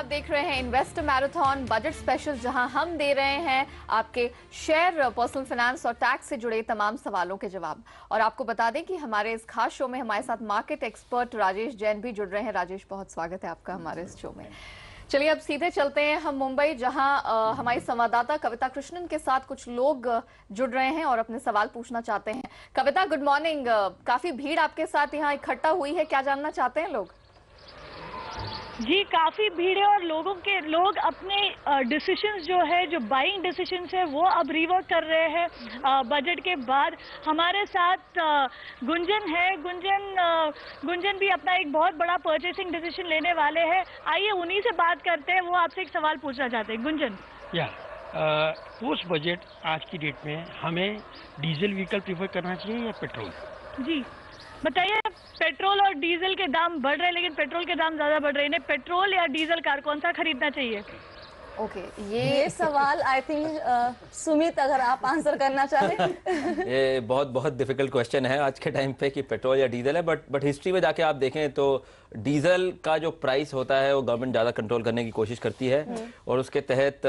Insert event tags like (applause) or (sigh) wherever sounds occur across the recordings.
आप देख रहे हैं इन्वेस्टर मैराथन बजट स्पेशल जहां हम दे रहे हैं आपके शेयर पर्सनल फाइनेंस और टैक्स से जुड़े तमाम सवालों के जवाब और आपको बता दें कि हमारे इस खास शो में हमारे साथ मार्केट एक्सपर्ट राजेश जैन भी जुड़ रहे हैं राजेश बहुत स्वागत है आपका हमारे इस शो में चलिए अब सीधे चलते हैं हम मुंबई जहां हमारे संवाददाता कविता कृष्णन के साथ कुछ लोग जुड़ रहे हैं और अपने सवाल पूछना चाहते हैं कविता गुड मॉर्निंग काफी भीड़ आपके साथ यहाँ इकट्ठा हुई है क्या जानना चाहते हैं लोग जी काफ़ी भीड़ है और लोगों के लोग अपने डिसीशंस जो है जो बाइंग डिसीशंस है वो अब रिवर्क कर रहे हैं बजट हम्म। के बाद हमारे साथ गुंजन है गुंजन गुंजन भी अपना एक बहुत बड़ा परचेसिंग डिसीजन लेने वाले हैं आइए उन्हीं से बात करते हैं वो आपसे एक सवाल पूछना चाहते हैं गुंजन या पोस्ट बजट आज की डेट में हमें डीजल व्हीकल प्रीफर करना चाहिए या पेट्रोल जी बताइए पेट्रोल और डीजल के दाम बढ़ रहे हैं लेकिन पेट्रोल के दाम ज़्यादा बढ़ रहे हैं पेट्रोल या डीजल कार कौन सा खरीदना चाहिए ओके okay, ये सवाल आई थिंक uh, सुमित अगर आप आंसर करना चाहें (laughs) ये बहुत बहुत डिफिकल्ट क्वेश्चन है आज के टाइम पे कि पेट्रोल या डीजल है बट बट हिस्ट्री में जाके आप देखें तो डीजल का जो प्राइस होता है वो गवर्नमेंट ज़्यादा कंट्रोल करने की कोशिश करती है hmm. और उसके तहत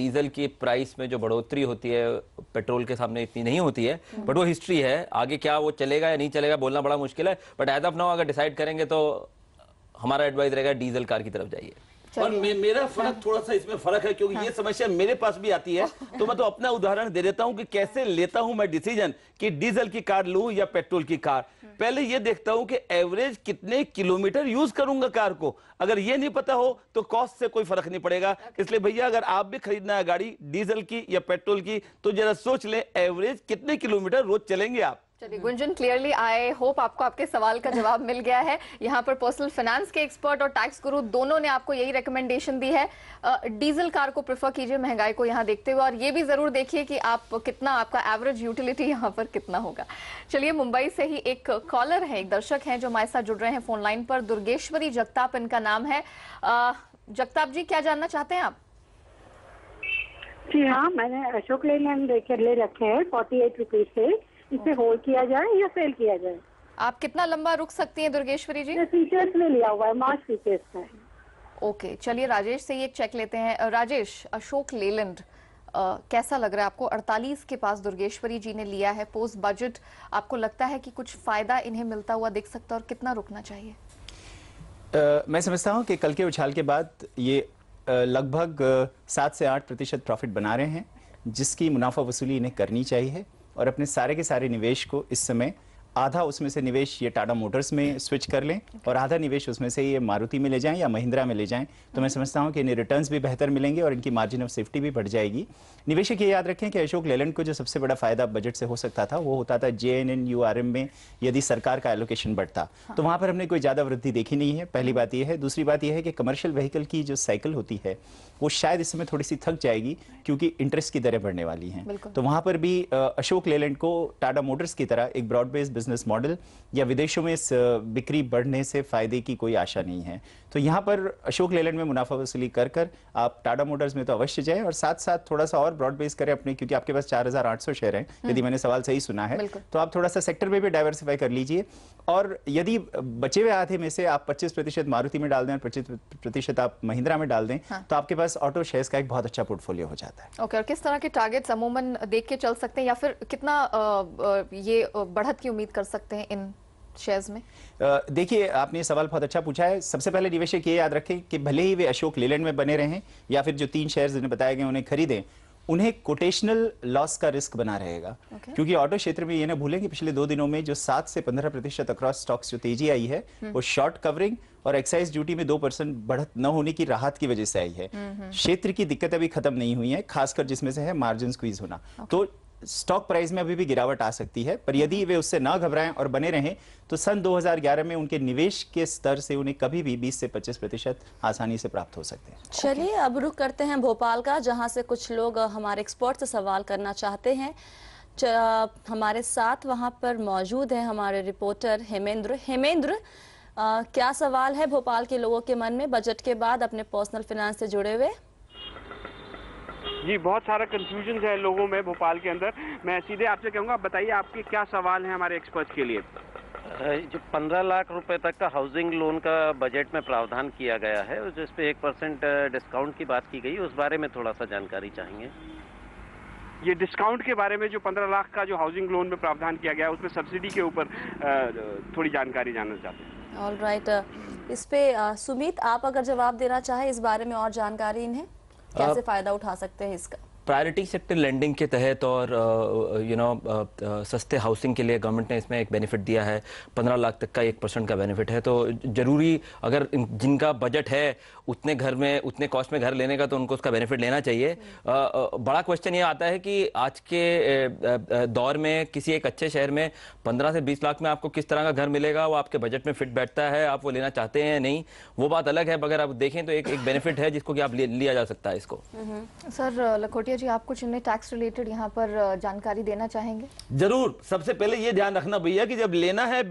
डीजल uh, की प्राइस में जो बढ़ोतरी होती है पेट्रोल के सामने इतनी नहीं होती है बट hmm. वो हिस्ट्री है आगे क्या वो चलेगा या नहीं चलेगा बोलना बड़ा मुश्किल है बट एज ऑफ नाउ अगर डिसाइड करेंगे तो हमारा एडवाइस रहेगा डीजल कार की तरफ जाइए अच्छा और मे, मेरा फर्क हाँ। थोड़ा सा इसमें फर्क है क्योंकि हाँ। ये समस्या मेरे पास भी आती है हाँ। तो मैं तो अपना उदाहरण दे देता हूँ कि कैसे लेता हूँ मैं डिसीजन कि डीजल की कार लू या पेट्रोल की कार पहले ये देखता हूँ कि एवरेज कितने किलोमीटर यूज करूंगा कार को अगर ये नहीं पता हो तो कॉस्ट से कोई फर्क नहीं पड़ेगा इसलिए भैया अगर आप भी खरीदना है गाड़ी डीजल की या पेट्रोल की तो जरा सोच ले एवरेज कितने किलोमीटर रोज चलेंगे आप चलिए गुंजन क्लियरली आई होप आपको आपके सवाल का जवाब मिल गया है यहाँ पर पर्सनल फाइनेंस के एक्सपर्ट और टैक्स गुरु दोनों ने आपको यही रिकमेंडेशन दी है डीजल कार को प्रेफर कीजिए महंगाई को यहाँ देखते हुए और ये भी जरूर देखिए कि आप कितना आपका एवरेज यूटिलिटी यहाँ पर कितना होगा चलिए मुंबई से ही एक कॉलर है एक दर्शक है जो हमारे साथ जुड़ रहे हैं फोन लाइन पर दुर्गेश्वरी जगताप इनका नाम है जगताप जी क्या जानना चाहते हैं आप जी हाँ मैंने अशोक लेन ले रखे हैं फोर्टी एट रुपीज से इसे होल्ड किया जाए या फेल किया जाए आप कितना लंबा रुक सकती हैं दुर्गेश्वरी जी फीचर्स में लिया हुआ है मार्च फीचर्स में ओके चलिए राजेश से ये चेक लेते हैं राजेश अशोक लेलैंड Uh, कैसा लग रहा है आपको 48 के पास दुर्गेश्वरी जी ने लिया है पोस्ट बजट आपको लगता है कि कुछ फायदा इन्हें मिलता हुआ देख सकता है और कितना रुकना चाहिए uh, मैं समझता हूं कि कल के उछाल के बाद ये uh, लगभग सात uh, से आठ प्रतिशत प्रॉफिट बना रहे हैं जिसकी मुनाफा वसूली इन्हें करनी चाहिए और अपने सारे के सारे निवेश को इस समय आधा उसमें से निवेश ये टाटा मोटर्स में स्विच कर लें और आधा निवेश उसमें से ये मारुति में ले जाएं या महिंद्रा में ले जाएं तो मैं hmm. समझता हूँ कि इन्हें रिटर्न्स भी बेहतर मिलेंगे और इनकी मार्जिन ऑफ सेफ्टी भी बढ़ जाएगी निवेशक ये याद रखें कि अशोक लेलैंड को जो सबसे बड़ा फायदा बजट से हो सकता था वो होता था J N N U R M में यदि सरकार का एलोकेशन बढ़ता हाँ। तो वहाँ पर हमने कोई ज़्यादा वृद्धि देखी नहीं है पहली बात यह है दूसरी बात यह है कि कमर्शियल व्हीकल की जो साइकिल होती है वो शायद इस समय थोड़ी सी थक जाएगी क्योंकि इंटरेस्ट की दरें बढ़ने वाली हैं तो वहाँ पर भी अशोक लेलैंड को टाटा मोटर्स की तरह एक ब्रॉड बेस्ड बिजनेस मॉडल या विदेशों में इस बिक्री बढ़ने से फायदे की कोई आशा नहीं है तो यहाँ पर अशोक लेलैंड में मुनाफा वसूली कर कर आप टाटा मोटर्स में तो अवश्य जाए और साथ साथ थोड़ा सा और ब्रॉड बेस करें अपने क्योंकि आपके पास चार शेयर हैं हम्म। यदि मैंने सवाल सही सुना है तो आप थोड़ा सा सेक्टर में भी डाइवर्सिफाई कर लीजिए और यदि बचे हुए आधे में से आप पच्चीस प्रतिशत मारुति में डाल दें और पच्चीस प्रतिशत आप महिंद्रा में डाल दें हाँ। तो आपके पास पास ऑटो शेयर्स का एक बहुत अच्छा पोर्टफोलियो हो जाता है ओके okay, और किस तरह के टारगेट्स अमूमन देख के चल सकते हैं या फिर कितना ये बढ़त की उम्मीद कर सकते हैं इन शेयर्स में देखिए आपने सवाल बहुत अच्छा पूछा है सबसे पहले निवेशक ये याद रखें कि भले ही वे अशोक लेलैंड में बने रहें या फिर जो तीन शेयर्स जिन्हें बताया गया उन्हें खरीदें उन्हें कोटेशनल लॉस का रिस्क बना रहेगा okay. क्योंकि ऑटो क्षेत्र में ये ना भूलें कि पिछले दो दिनों में जो सात से पंद्रह प्रतिशत अक्रॉस स्टॉक्स जो तेजी आई है हुँ. हम्म। वो शॉर्ट कवरिंग और एक्साइज ड्यूटी में दो परसेंट बढ़त न होने की राहत की वजह से आई है हम्म, हम्म। क्षेत्र की दिक्कत अभी खत्म नहीं हुई है खासकर जिसमें से है मार्जिन स्क्वीज होना okay. तो स्टॉक प्राइस में अभी भी गिरावट आ सकती है पर यदि वे उससे ना घबराएं और बने रहें तो सन 2011 में उनके निवेश के स्तर से उन्हें कभी भी 20 से 25 प्रतिशत आसानी से प्राप्त हो सकते हैं चलिए अब रुख करते हैं भोपाल का जहां से कुछ लोग हमारे एक्सपर्ट से सवाल करना चाहते हैं हमारे साथ वहां पर मौजूद है हमारे रिपोर्टर हेमेंद्र हेमेंद्र क्या सवाल है भोपाल के लोगों के मन में बजट के बाद अपने पर्सनल फिनेंस से जुड़े हुए जी बहुत सारा कन्फ्यूजन है लोगों में भोपाल के अंदर मैं सीधे आपसे कहूँगा बताइए आपके क्या सवाल हैं हमारे एक्सपर्ट के लिए जो पंद्रह लाख रुपए तक का हाउसिंग लोन का बजट में प्रावधान किया गया है जिसपे एक परसेंट डिस्काउंट की बात की गई उस बारे में थोड़ा सा जानकारी चाहेंगे ये डिस्काउंट के बारे में जो पंद्रह लाख का जो हाउसिंग लोन में प्रावधान किया गया है उसमें सब्सिडी के ऊपर थोड़ी जानकारी जानना चाहते हैं ऑल राइट इस पे सुमित आप अगर जवाब देना चाहें इस बारे में और जानकारी इन्हें कैसे फायदा उठा सकते हैं इसका प्रायोरिटी सेक्टर लैंडिंग के तहत और यू नो सस्ते हाउसिंग के लिए गवर्नमेंट ने इसमें एक बेनिफिट दिया है पंद्रह लाख तक का एक परसेंट का बेनिफिट है तो जरूरी अगर जिनका बजट है उतने घर में उतने कॉस्ट में घर लेने का तो उनको उसका बेनिफिट लेना चाहिए बड़ा क्वेश्चन ये आता है कि आज के दौर में किसी एक अच्छे शहर में पंद्रह से बीस लाख में आपको किस तरह का घर मिलेगा वो आपके बजट में फिट बैठता है आप वो लेना चाहते हैं नहीं वो बात अलग है अगर आप देखें तो एक एक बेनिफिट है जिसको कि आप लिया जा सकता है इसको हम्म, हम्म। सर लखोटिया भैया जी आप कुछ इन्हें टैक्स रिलेटेड यहाँ पर जानकारी देना चाहेंगे जरूर सबसे पहले ये ध्यान रखना भैया कि जब लेना है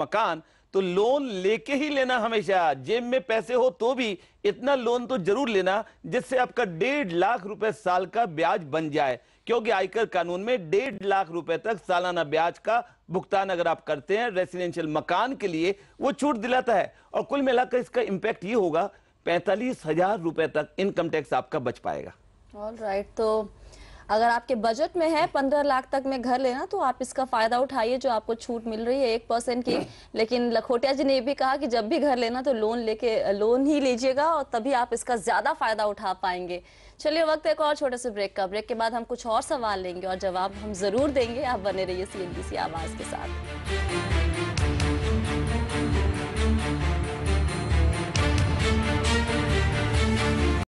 मकान तो लोन लेके ही लेना हमेशा जेब में पैसे हो तो भी इतना लोन तो जरूर लेना जिससे आपका डेढ़ लाख रुपए साल का ब्याज बन जाए क्योंकि आयकर कानून में डेढ़ लाख रुपए तक सालाना ब्याज का भुगतान अगर आप करते हैं रेसिडेंशियल मकान के लिए वो छूट दिलाता है और कुल मिलाकर इसका इम्पैक्ट ये होगा पैंतालीस हजार रुपए तक इनकम टैक्स आपका बच पाएगा ऑल राइट right, तो अगर आपके बजट में है पंद्रह लाख तक में घर लेना तो आप इसका फायदा उठाइए जो आपको छूट मिल रही है एक परसेंट की (coughs) लेकिन लखोटिया जी ने भी कहा कि जब भी घर लेना तो लोन लेके लोन ही लीजिएगा और तभी आप इसका ज्यादा फायदा उठा पाएंगे चलिए वक्त एक और छोटे से ब्रेक का ब्रेक के बाद हम कुछ और सवाल लेंगे और जवाब हम जरूर देंगे आप बने रहिए सी आवाज के साथ